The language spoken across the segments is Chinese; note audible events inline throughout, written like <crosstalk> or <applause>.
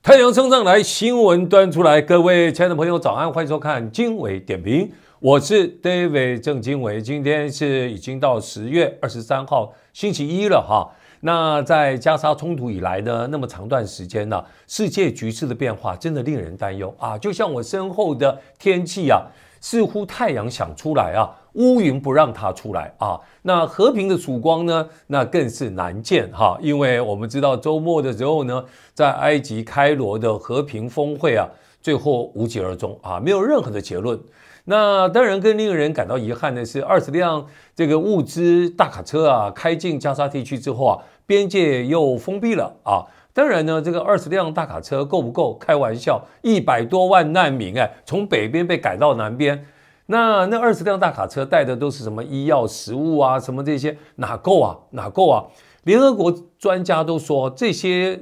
太阳升上来，新闻端出来，各位亲爱的朋友，早安，欢迎收看经纬点评，我是 David 郑经纬，今天是已经到十月二十三号星期一了哈。那在加沙冲突以来呢，那么长段时间了，世界局势的变化真的令人担忧啊，就像我身后的天气啊。似乎太阳想出来啊，乌云不让它出来啊。那和平的曙光呢？那更是难见哈。因为我们知道周末的时候呢，在埃及开罗的和平峰会啊，最后无疾而终啊，没有任何的结论。那当然更令人感到遗憾的是，二十辆这个物资大卡车啊，开进加沙地区之后啊，边界又封闭了啊。当然呢，这个二十辆大卡车够不够？开玩笑，一百多万难民哎，从北边被赶到南边，那那二十辆大卡车带的都是什么医药、食物啊，什么这些哪够啊？哪够啊？联合国专家都说，这些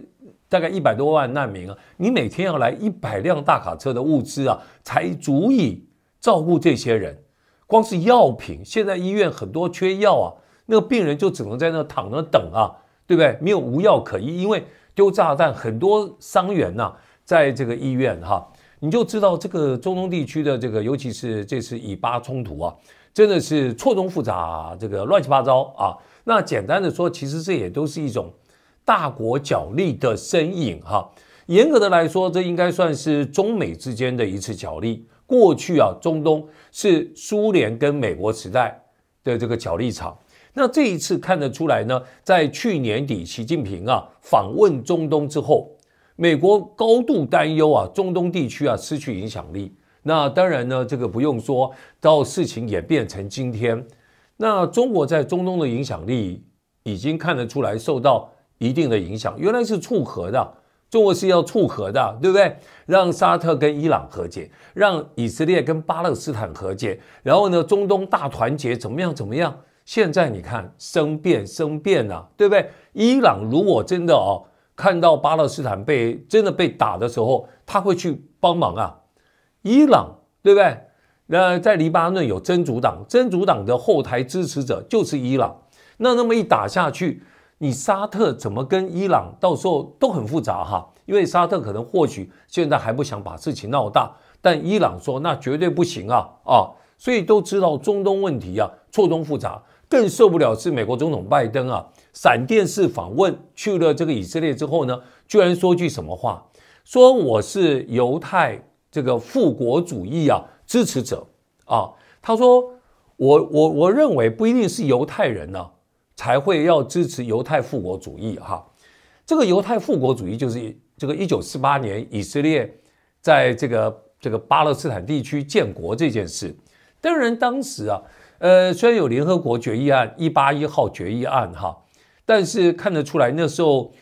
大概一百多万难民啊，你每天要来一百辆大卡车的物资啊，才足以照顾这些人。光是药品，现在医院很多缺药啊，那个病人就只能在那躺着等啊，对不对？没有无药可医，因为。丢炸弹，很多伤员呐，在这个医院哈，你就知道这个中东地区的这个，尤其是这次以巴冲突啊，真的是错综复杂，这个乱七八糟啊。那简单的说，其实这也都是一种大国角力的身影哈。严格的来说，这应该算是中美之间的一次角力。过去啊，中东是苏联跟美国时代的这个角力场。那这一次看得出来呢，在去年底习近平啊访问中东之后，美国高度担忧啊中东地区啊失去影响力。那当然呢，这个不用说到事情演变成今天。那中国在中东的影响力已经看得出来受到一定的影响。原来是促和的，中国是要促和的，对不对？让沙特跟伊朗和解，让以色列跟巴勒斯坦和解，然后呢，中东大团结怎么样？怎么样？现在你看，生变生变呐，对不对？伊朗如果真的哦，看到巴勒斯坦被真的被打的时候，他会去帮忙啊。伊朗，对不对？那在黎巴嫩有真主党，真主党的后台支持者就是伊朗。那那么一打下去，你沙特怎么跟伊朗？到时候都很复杂哈，因为沙特可能或许现在还不想把事情闹大，但伊朗说那绝对不行啊啊！所以都知道中东问题啊，错综复杂。更受不了是美国总统拜登啊，闪电式访问去了这个以色列之后呢，居然说句什么话？说我是犹太这个复国主义啊支持者啊。他说我我我认为不一定是犹太人呢才会要支持犹太复国主义哈。这个犹太复国主义就是这个一九四八年以色列在这个这个巴勒斯坦地区建国这件事。当然当时啊。呃，虽然有联合国决议案一八一号决议案哈，但是看得出来那时候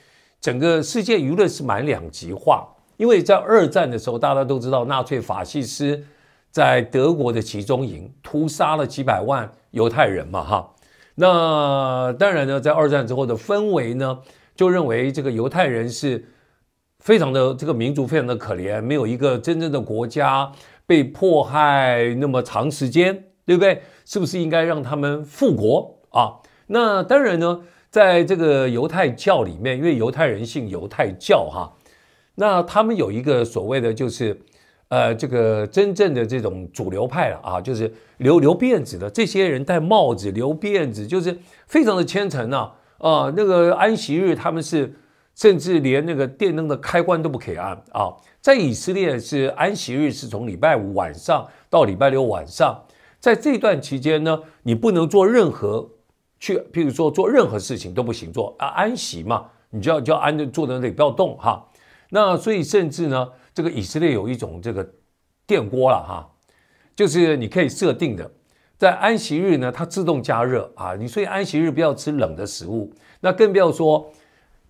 整个世界舆论是满两极化，因为在二战的时候大家都知道纳粹法西斯在德国的集中营屠杀了几百万犹太人嘛哈，那当然呢，在二战之后的氛围呢，就认为这个犹太人是非常的这个民族非常的可怜，没有一个真正的国家被迫害那么长时间。对不对？是不是应该让他们复国啊？那当然呢，在这个犹太教里面，因为犹太人信犹太教哈，那他们有一个所谓的就是，呃，这个真正的这种主流派了啊，就是留留辫子的这些人戴帽子留辫子，就是非常的虔诚啊啊，那个安息日他们是甚至连那个电灯的开关都不可以按啊。在以色列是安息日是从礼拜五晚上到礼拜六晚上。在这段期间呢，你不能做任何去，譬如说做任何事情都不行，做啊安息嘛，你就要就要安坐在那里不要动哈。那所以甚至呢，这个以色列有一种这个电锅了哈，就是你可以设定的，在安息日呢它自动加热啊。你所以安息日不要吃冷的食物，那更不要说，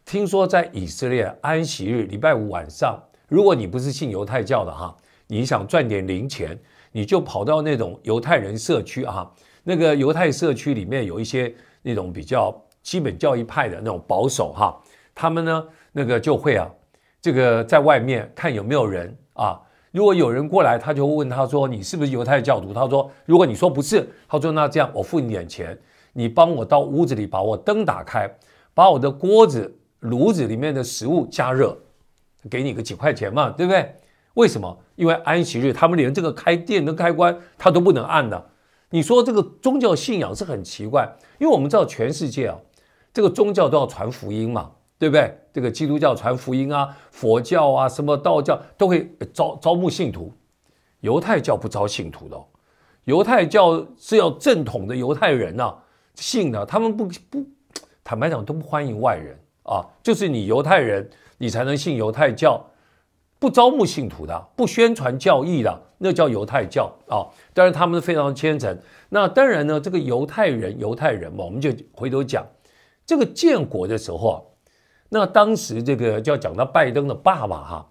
听说在以色列安息日礼拜五晚上，如果你不是信犹太教的哈，你想赚点零钱。你就跑到那种犹太人社区啊，那个犹太社区里面有一些那种比较基本教义派的那种保守哈，他们呢那个就会啊，这个在外面看有没有人啊，如果有人过来，他就问他说你是不是犹太教徒？他说如果你说不是，他说那这样我付你点钱，你帮我到屋子里把我灯打开，把我的锅子炉子里面的食物加热，给你个几块钱嘛，对不对？为什么？因为安息日，他们连这个开店的开关他都不能按的。你说这个宗教信仰是很奇怪，因为我们知道全世界啊，这个宗教都要传福音嘛，对不对？这个基督教传福音啊，佛教啊，什么道教都会招招募信徒，犹太教不招信徒的，犹太教是要正统的犹太人呐信的，他们不不坦白讲都不欢迎外人啊，就是你犹太人你才能信犹太教。不招募信徒的，不宣传教义的，那叫犹太教啊。但是他们是非常虔诚。那当然呢，这个犹太人，犹太人嘛，我们就回头讲这个建国的时候啊。那当时这个就要讲到拜登的爸爸哈，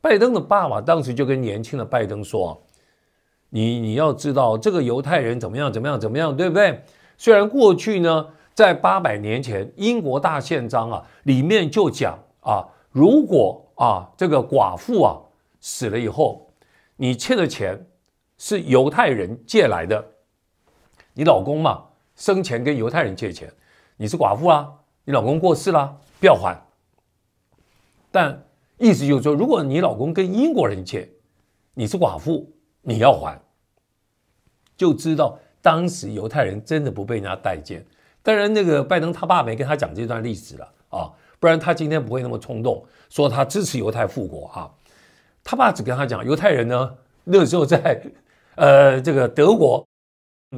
拜登的爸爸当时就跟年轻的拜登说：“你你要知道这个犹太人怎么样怎么样怎么样，对不对？虽然过去呢，在八百年前英国大宪章啊里面就讲啊，如果。”啊，这个寡妇啊死了以后，你欠的钱是犹太人借来的，你老公嘛生前跟犹太人借钱，你是寡妇啊，你老公过世啦，不要还。但意思就是说，如果你老公跟英国人借，你是寡妇，你要还，就知道当时犹太人真的不被人家待见。当然，那个拜登他爸没跟他讲这段历史了啊，不然他今天不会那么冲动，说他支持犹太复国啊。他爸只跟他讲犹太人呢，那时候在，呃，这个德国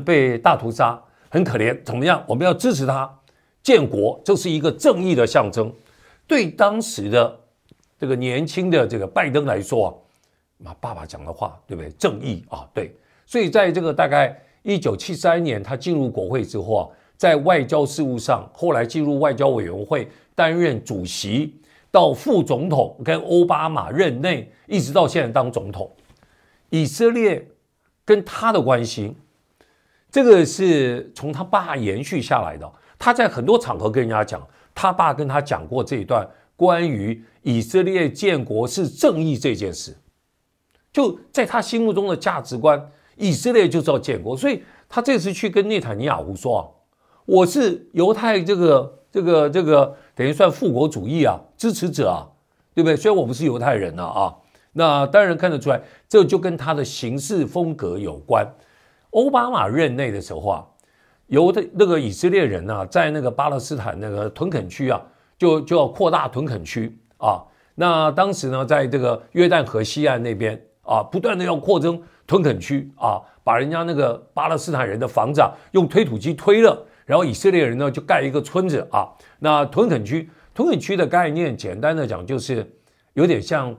被大屠杀，很可怜，怎么样？我们要支持他建国，这是一个正义的象征。对当时的这个年轻的这个拜登来说啊，那爸爸讲的话，对不对？正义啊，对。所以在这个大概一九七三年他进入国会之后啊。在外交事务上，后来进入外交委员会担任主席，到副总统跟奥巴马任内，一直到现在当总统。以色列跟他的关系，这个是从他爸延续下来的。他在很多场合跟人家讲，他爸跟他讲过这一段关于以色列建国是正义这件事，就在他心目中的价值观，以色列就是要建国，所以他这次去跟内塔尼亚胡说。我是犹太这个这个这个等于算复国主义啊支持者啊，对不对？虽然我不是犹太人了啊，那当然看得出来，这就跟他的行事风格有关。奥巴马任内的时候啊，犹的那个以色列人啊，在那个巴勒斯坦那个屯垦区啊，就就要扩大屯垦区啊。那当时呢，在这个约旦河西岸那边啊，不断的要扩增屯垦区啊，把人家那个巴勒斯坦人的房子啊，用推土机推了。然后以色列人呢就盖一个村子啊，那屯垦区，屯垦区的概念简单的讲就是有点像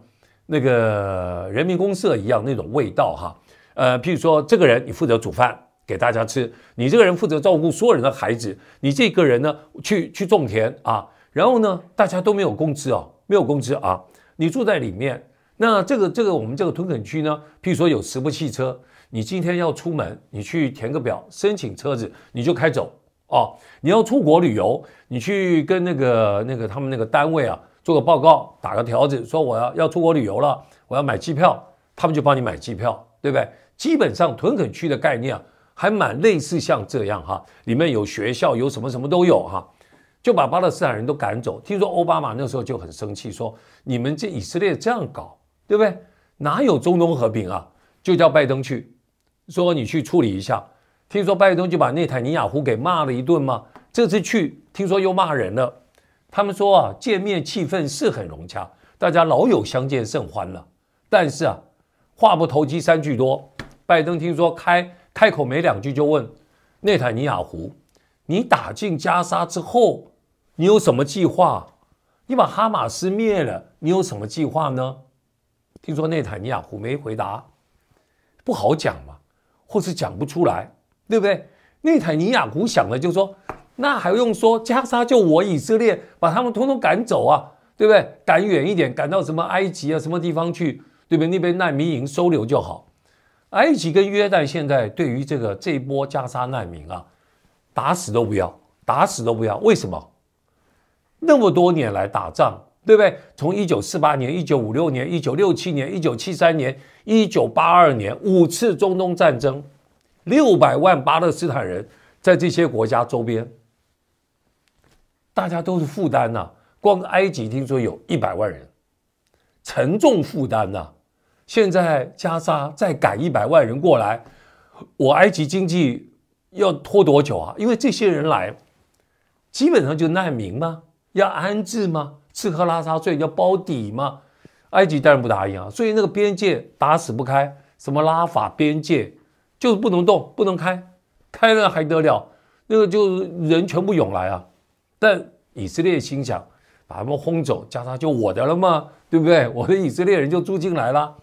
那个人民公社一样那种味道哈。呃，譬如说这个人你负责煮饭给大家吃，你这个人负责照顾所有人的孩子，你这个人呢去去种田啊，然后呢大家都没有工资哦，没有工资啊，你住在里面。那这个这个我们这个屯垦区呢，譬如说有十部汽车，你今天要出门，你去填个表申请车子，你就开走。哦，你要出国旅游，你去跟那个那个他们那个单位啊做个报告，打个条子，说我要要出国旅游了，我要买机票，他们就帮你买机票，对不对？基本上屯垦区的概念啊，还蛮类似，像这样哈，里面有学校，有什么什么都有哈，就把巴勒斯坦人都赶走。听说奥巴马那时候就很生气，说你们这以色列这样搞，对不对？哪有中东和平啊？就叫拜登去，说你去处理一下。听说拜登就把内塔尼亚胡给骂了一顿吗？这次去听说又骂人了。他们说啊，见面气氛是很融洽，大家老友相见甚欢了。但是啊，话不投机三句多。拜登听说开开口没两句就问内塔尼亚胡：“你打进加沙之后，你有什么计划？你把哈马斯灭了，你有什么计划呢？”听说内塔尼亚胡没回答，不好讲嘛，或是讲不出来。对不对？内塔尼亚胡想的就说：“那还用说？加沙就我以色列把他们通通赶走啊，对不对？赶远一点，赶到什么埃及啊什么地方去，对不对？那边难民营收留就好。”埃及跟约旦现在对于这个这一波加沙难民啊，打死都不要，打死都不要。为什么？那么多年来打仗，对不对？从一九四八年、一九五六年、一九六七年、一九七三年、一九八二年五次中东战争。六百万巴勒斯坦人在这些国家周边，大家都是负担呐。光埃及听说有一百万人，沉重负担呐。现在加沙再赶一百万人过来，我埃及经济要拖多久啊？因为这些人来，基本上就难民吗？要安置吗？吃喝拉撒睡要包底吗？埃及当然不答应啊，所以那个边界打死不开。什么拉法边界？就是不能动，不能开，开了还得了？那个就人全部涌来啊！但以色列心想，把他们轰走，加沙就我的了嘛，对不对？我的以色列人就住进来了。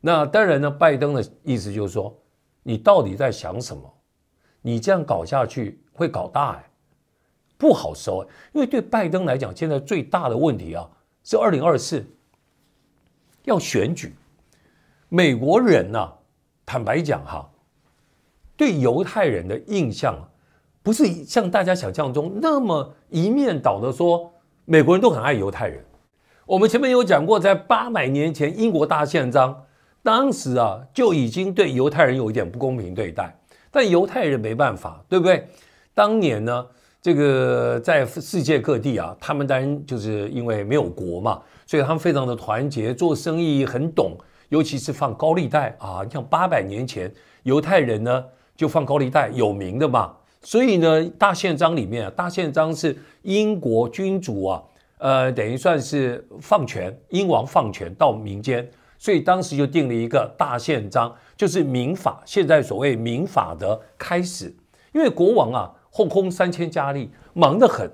那当然呢，拜登的意思就是说，你到底在想什么？你这样搞下去会搞大哎，不好收哎。因为对拜登来讲，现在最大的问题啊，是二零二四要选举，美国人呐，坦白讲哈。对犹太人的印象，不是像大家想象中那么一面倒的说美国人都很爱犹太人。我们前面有讲过，在八百年前英国大宪章，当时啊就已经对犹太人有一点不公平对待，但犹太人没办法，对不对？当年呢，这个在世界各地啊，他们当然就是因为没有国嘛，所以他们非常的团结，做生意很懂，尤其是放高利贷啊。你像八百年前犹太人呢？就放高利贷有名的嘛，所以呢，《大宪章》里面，《啊，大宪章》是英国君主啊，呃，等于算是放权，英王放权到民间，所以当时就定了一个《大宪章》，就是民法，现在所谓民法的开始。因为国王啊，后空三千佳丽，忙得很。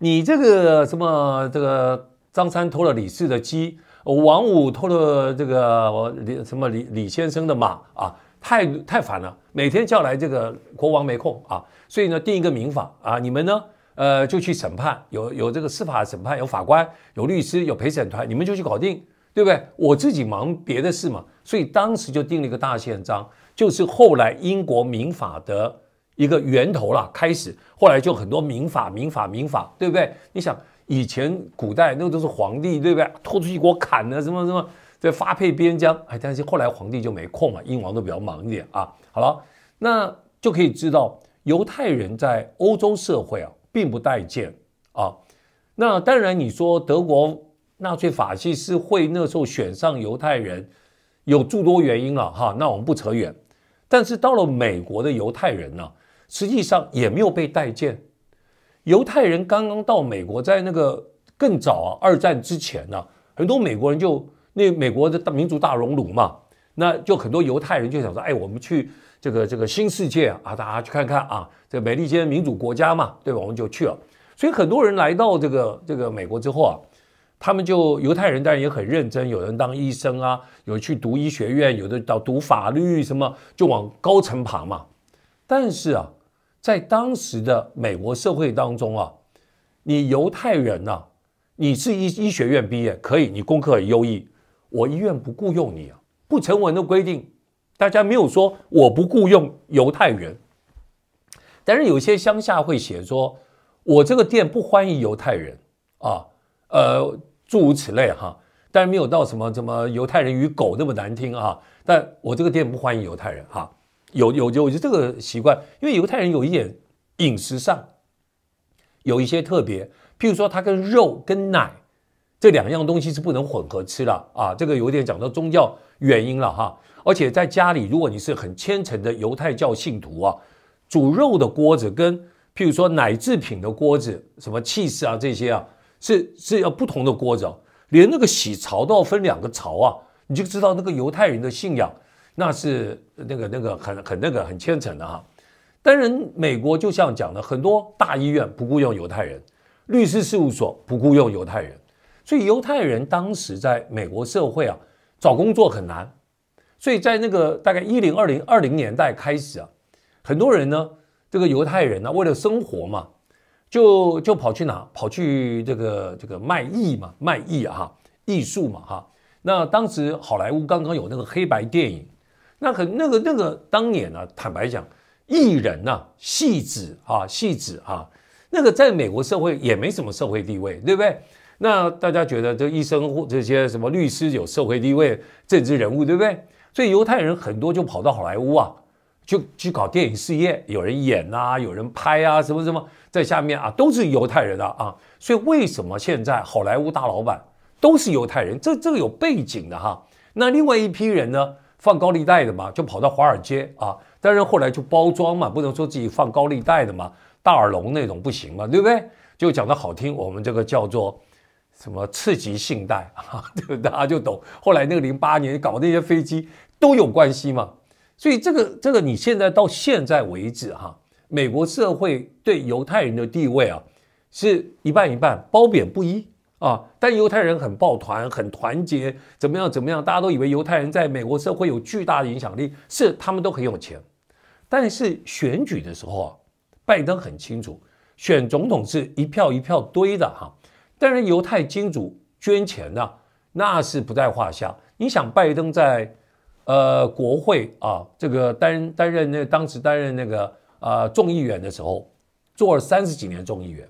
你这个什么这个张三偷了李四的鸡，王五偷了这个李什么李李先生的马啊。太太烦了，每天叫来这个国王没空啊，所以呢定一个民法啊，你们呢呃就去审判，有有这个司法审判，有法官，有律师，有陪审团，你们就去搞定，对不对？我自己忙别的事嘛，所以当时就定了一个大宪章，就是后来英国民法的一个源头了，开始后来就很多民法、民法、民法，对不对？你想以前古代那都是皇帝，对不对？拖出去给我砍了什么什么。在发配边疆，哎，但是后来皇帝就没空了，英王都比较忙一点啊。好了，那就可以知道犹太人在欧洲社会啊并不待见啊。那当然，你说德国纳粹法西斯会那时候选上犹太人，有诸多原因了哈。那我们不扯远，但是到了美国的犹太人呢，实际上也没有被待见。犹太人刚刚到美国，在那个更早啊，二战之前呢，很多美国人就。那美国的民族大熔炉嘛，那就很多犹太人就想说，哎，我们去这个这个新世界啊，大家去看看啊，这美利坚民主国家嘛，对吧？我们就去了。所以很多人来到这个这个美国之后啊，他们就犹太人，当然也很认真，有人当医生啊，有去读医学院，有的到读法律，什么就往高层爬嘛。但是啊，在当时的美国社会当中啊，你犹太人呐，你是医医学院毕业可以，你功课很优异。我医院不雇佣你啊，不成文的规定，大家没有说我不雇佣犹太人，但是有些乡下会写说，我这个店不欢迎犹太人啊，呃，诸如此类哈，但是没有到什么什么犹太人与狗那么难听啊，但我这个店不欢迎犹太人哈，有有有得这个习惯，因为犹太人有一点饮食上有一些特别，譬如说他跟肉跟奶。这两样东西是不能混合吃了啊！这个有点讲到宗教原因了哈。而且在家里，如果你是很虔诚的犹太教信徒啊，煮肉的锅子跟譬如说奶制品的锅子，什么气势啊这些啊，是是要不同的锅子。连那个洗槽都要分两个槽啊，你就知道那个犹太人的信仰那是那个那个很很那个很虔诚的哈。当然，美国就像讲的，很多大医院不雇佣犹太人，律师事务所不雇佣犹太人。所以犹太人当时在美国社会啊，找工作很难，所以在那个大概一零二零二零年代开始啊，很多人呢，这个犹太人呢，为了生活嘛，就就跑去哪，跑去这个这个卖艺嘛，卖艺啊，艺术嘛哈。那当时好莱坞刚刚有那个黑白电影，那很那个那个当年呢，坦白讲，艺人呐，戏子啊，戏子啊，那个在美国社会也没什么社会地位，对不对？那大家觉得这医生或这些什么律师有社会地位、政治人物，对不对？所以犹太人很多就跑到好莱坞啊，就去搞电影事业，有人演呐，有人拍啊，什么什么，在下面啊都是犹太人啊啊！所以为什么现在好莱坞大老板都是犹太人？这这个有背景的哈。那另外一批人呢，放高利贷的嘛，就跑到华尔街啊。当然后来就包装嘛，不能说自己放高利贷的嘛，大耳聋那种不行嘛，对不对？就讲得好听，我们这个叫做。什么刺激信贷 <laughs> 啊？对不对？大家就懂。后来那个零八年搞那些飞机都有关系嘛。所以这个这个，你现在到现在为止哈，美国社会对犹太人的地位啊，是一半一半，褒贬不一啊。但犹太人很抱团，很团结，怎么样怎么样？大家都以为犹太人在美国社会有巨大的影响力，是他们都很有钱。但是选举的时候啊，拜登很清楚，选总统是一票一票堆的哈。当然，犹太金主捐钱呢，那是不在话下。你想，拜登在呃国会啊，这个担担任那当时担任那个啊众议员的时候，做了三十几年众议员，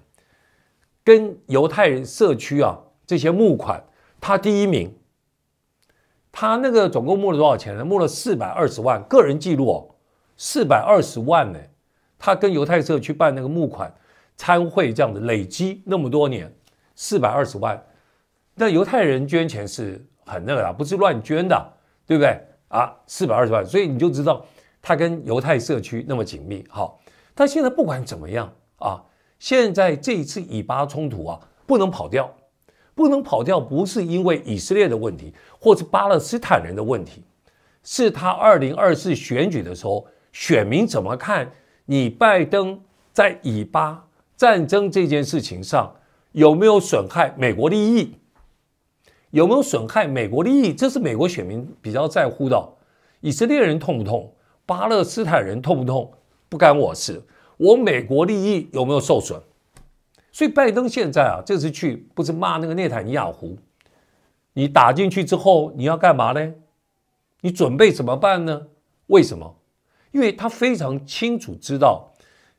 跟犹太人社区啊这些募款，他第一名。他那个总共募了多少钱呢？募了四百二十万，个人记录四百二十万呢。他跟犹太社区办那个募款参会这样的累积那么多年。四百二十万，那犹太人捐钱是很那个的，不是乱捐的，对不对啊？四百二十万，所以你就知道他跟犹太社区那么紧密。好，但现在不管怎么样啊，现在这一次以巴冲突啊，不能跑掉，不能跑掉，不是因为以色列的问题，或是巴勒斯坦人的问题，是他二零二四选举的时候，选民怎么看你拜登在以巴战争这件事情上？有没有损害美国利益？有没有损害美国利益？这是美国选民比较在乎的。以色列人痛不痛？巴勒斯坦人痛不痛？不干我事。我美国利益有没有受损？所以拜登现在啊，这次去不是骂那个内塔尼亚胡。你打进去之后，你要干嘛呢？你准备怎么办呢？为什么？因为他非常清楚知道，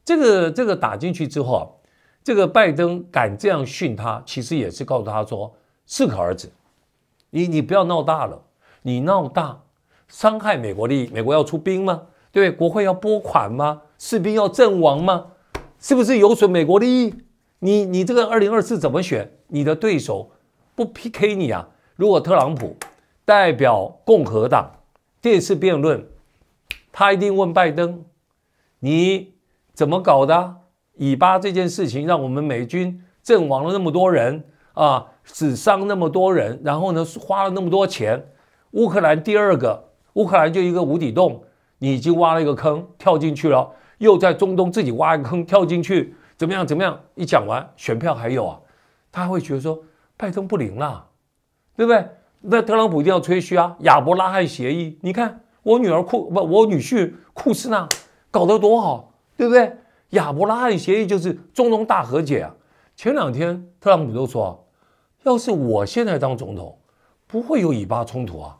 这个这个打进去之后啊。这个拜登敢这样训他，其实也是告诉他说适可而止，你你不要闹大了，你闹大伤害美国利益，美国要出兵吗？对对？国会要拨款吗？士兵要阵亡吗？是不是有损美国利益？你你这个二零二四怎么选？你的对手不 PK 你啊？如果特朗普代表共和党电视辩论，他一定问拜登你怎么搞的？以巴这件事情，让我们美军阵亡了那么多人啊，死伤那么多人，然后呢，花了那么多钱。乌克兰第二个，乌克兰就一个无底洞，你已经挖了一个坑，跳进去了，又在中东自己挖一个坑，跳进去，怎么样？怎么样？一讲完，选票还有啊，他会觉得说拜登不灵了，对不对？那特朗普一定要吹嘘啊，亚伯拉罕协议，你看我女儿库不，我女婿库斯纳搞得多好，对不对？亚伯拉罕协议就是中东大和解啊！前两天特朗普都说，要是我现在当总统，不会有以巴冲突啊。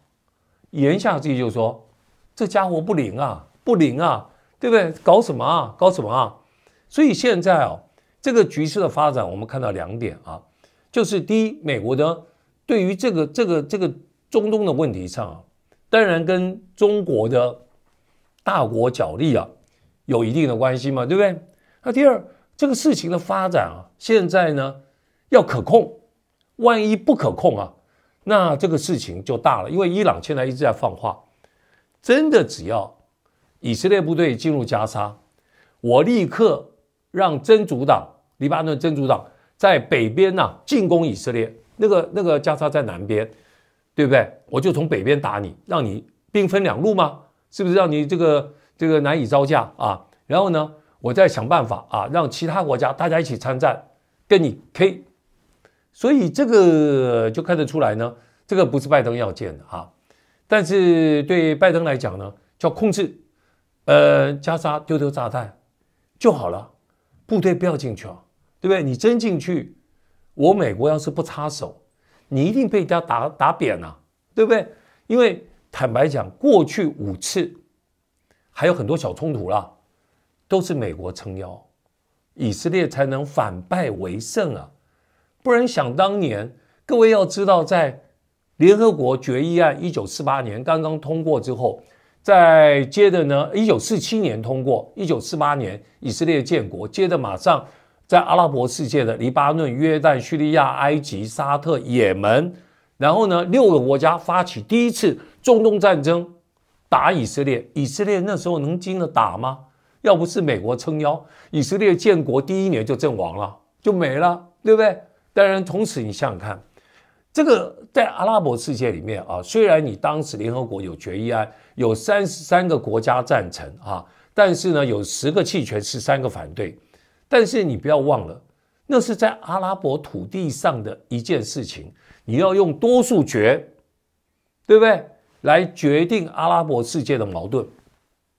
言下之意就是说，这家伙不灵啊，不灵啊，对不对？搞什么啊？搞什么啊？所以现在啊，这个局势的发展，我们看到两点啊，就是第一，美国的对于这个这个这个中东的问题上啊，当然跟中国的大国角力啊。有一定的关系嘛，对不对？那第二，这个事情的发展啊，现在呢要可控，万一不可控啊，那这个事情就大了。因为伊朗现在一直在放话，真的只要以色列部队进入加沙，我立刻让真主党、黎巴嫩真主党在北边呢进攻以色列，那个那个加沙在南边，对不对？我就从北边打你，让你兵分两路吗？是不是让你这个？这个难以招架啊！然后呢，我再想办法啊，让其他国家大家一起参战，跟你 K。所以这个就看得出来呢，这个不是拜登要建的啊。但是对拜登来讲呢，叫控制，呃，加沙丢丢炸弹就好了，部队不要进去啊，对不对？你真进去，我美国要是不插手，你一定被人家打打扁了，对不对？因为坦白讲，过去五次。还有很多小冲突了，都是美国撑腰，以色列才能反败为胜啊！不然，想当年，各位要知道，在联合国决议案一九四八年刚刚通过之后，再接着呢，一九四七年通过，一九四八年以色列建国，接着马上在阿拉伯世界的黎巴嫩、约旦、叙利亚、埃及、沙特、也门，然后呢六个国家发起第一次中东战争。打以色列，以色列那时候能经得打吗？要不是美国撑腰，以色列建国第一年就阵亡了，就没了，对不对？当然，同时你想想看，这个在阿拉伯世界里面啊，虽然你当时联合国有决议案，有三十三个国家赞成啊，但是呢，有十个弃权，十三个反对。但是你不要忘了，那是在阿拉伯土地上的一件事情，你要用多数决，对不对？来决定阿拉伯世界的矛盾，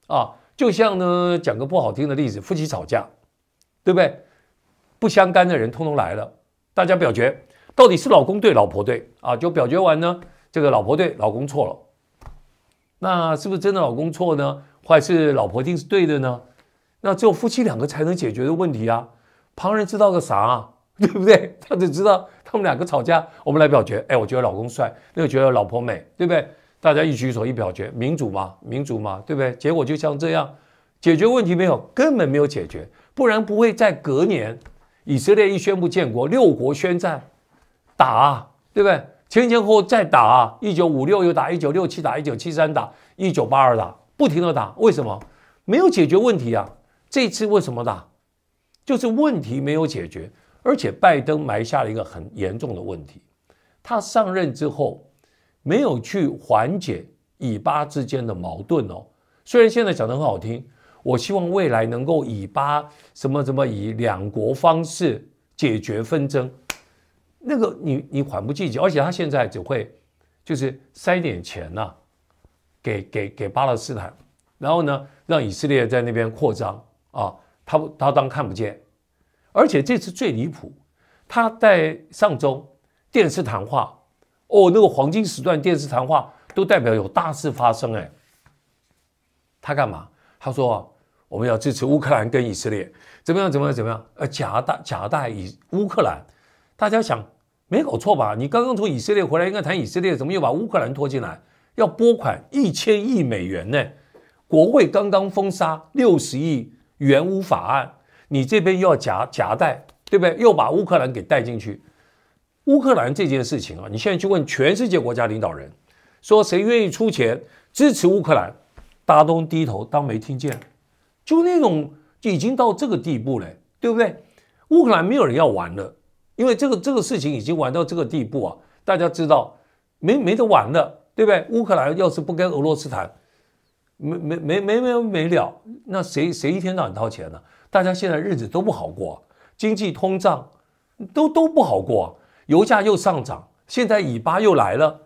啊，就像呢讲个不好听的例子，夫妻吵架，对不对？不相干的人通通来了，大家表决，到底是老公对老婆对啊？就表决完呢，这个老婆对老公错了，那是不是真的老公错呢？还是老婆一定是对的呢？那只有夫妻两个才能解决的问题啊，旁人知道个啥？啊？<laughs> 对不对？他只知道他们两个吵架，我们来表决。哎，我觉得老公帅，那个觉得老婆美，对不对？大家一举手一表决，民主嘛，民主嘛，对不对？结果就像这样，解决问题没有，根本没有解决，不然不会在隔年，以色列一宣布建国，六国宣战，打，对不对？前前后再打，一九五六又打，一九六七打，一九七三打，一九八二打，不停的打，为什么没有解决问题啊？这次为什么打？就是问题没有解决，而且拜登埋下了一个很严重的问题，他上任之后。没有去缓解以巴之间的矛盾哦。虽然现在讲的很好听，我希望未来能够以巴什么什么以两国方式解决纷争。那个你你缓不积极，而且他现在只会就是塞点钱呐，给给给巴勒斯坦，然后呢让以色列在那边扩张啊，他他当看不见。而且这次最离谱，他在上周电视谈话。哦，那个黄金时段电视谈话都代表有大事发生哎。他干嘛？他说我们要支持乌克兰跟以色列，怎么样怎么样怎么样？呃，夹带夹带以乌克兰，大家想没搞错吧？你刚刚从以色列回来，应该谈以色列，怎么又把乌克兰拖进来？要拨款一千亿美元呢？国会刚刚封杀六十亿元乌法案，你这边又要夹夹带，对不对？又把乌克兰给带进去。乌克兰这件事情啊，你现在去问全世界国家领导人，说谁愿意出钱支持乌克兰，大家都低头当没听见，就那种已经到这个地步了，对不对？乌克兰没有人要玩了，因为这个这个事情已经玩到这个地步啊，大家知道没没得玩了，对不对？乌克兰要是不跟俄罗斯谈，没没没没没没了，那谁谁一天到晚掏钱呢？大家现在日子都不好过，经济通胀都都不好过。油价又上涨，现在以巴又来了，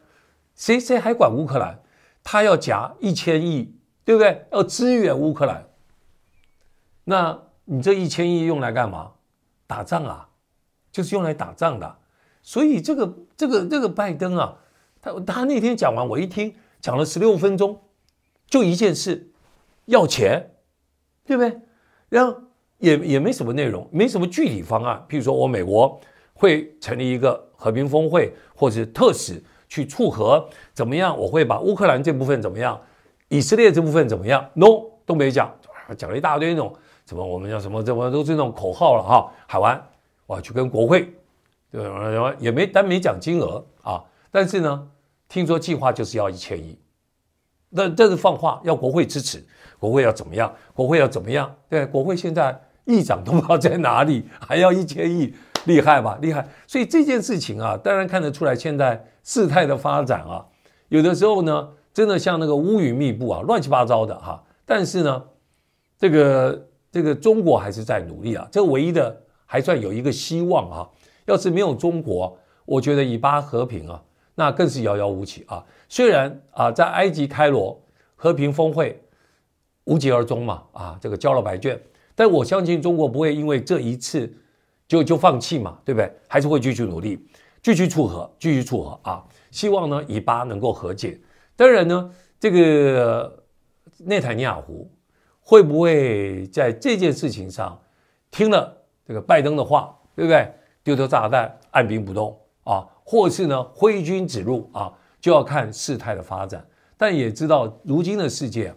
谁谁还管乌克兰？他要夹一千亿，对不对？要支援乌克兰，那你这一千亿用来干嘛？打仗啊，就是用来打仗的。所以这个这个这个拜登啊，他他那天讲完，我一听讲了十六分钟，就一件事，要钱，对不对？然后也也没什么内容，没什么具体方案。譬如说我美国。会成立一个和平峰会，或是特使去促和，怎么样？我会把乌克兰这部分怎么样？以色列这部分怎么样？No，都没讲讲了一大堆那种什么我们叫什么，这不都是那种口号了哈？海湾，我要去跟国会，对也没但没讲金额啊，但是呢，听说计划就是要一千亿，那这是放话，要国会支持，国会要怎么样？国会要怎么样？对，国会现在议长都不知道在哪里，还要一千亿。厉害吧，厉害！所以这件事情啊，当然看得出来，现在事态的发展啊，有的时候呢，真的像那个乌云密布啊，乱七八糟的哈。但是呢，这个这个中国还是在努力啊。这唯一的还算有一个希望啊。要是没有中国，我觉得以巴和平啊，那更是遥遥无期啊。虽然啊，在埃及开罗和平峰会无疾而终嘛，啊，这个交了白卷，但我相信中国不会因为这一次。就就放弃嘛，对不对？还是会继续努力，继续促和，继续促和啊！希望呢以巴能够和解。当然呢，这个内塔尼亚胡会不会在这件事情上听了这个拜登的话，对不对？丢丢炸弹，按兵不动啊，或是呢挥军指路啊？就要看事态的发展。但也知道，如今的世界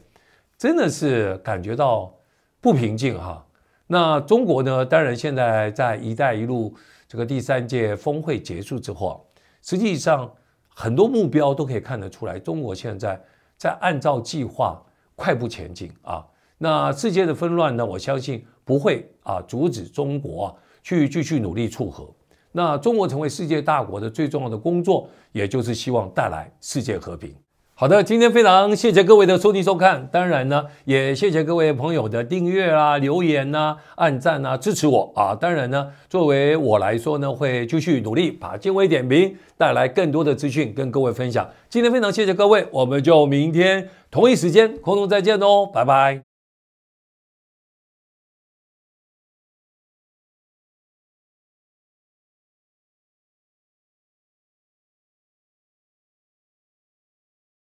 真的是感觉到不平静哈。那中国呢？当然，现在在“一带一路”这个第三届峰会结束之后，实际上很多目标都可以看得出来，中国现在在按照计划快步前进啊。那世界的纷乱呢？我相信不会啊阻止中国去继续努力促和。那中国成为世界大国的最重要的工作，也就是希望带来世界和平。好的，今天非常谢谢各位的收听收看，当然呢，也谢谢各位朋友的订阅啦、留言呐、按赞呐、支持我啊。当然呢，作为我来说呢，会继续努力，把精微点评带来更多的资讯跟各位分享。今天非常谢谢各位，我们就明天同一时间空中再见哦，拜拜。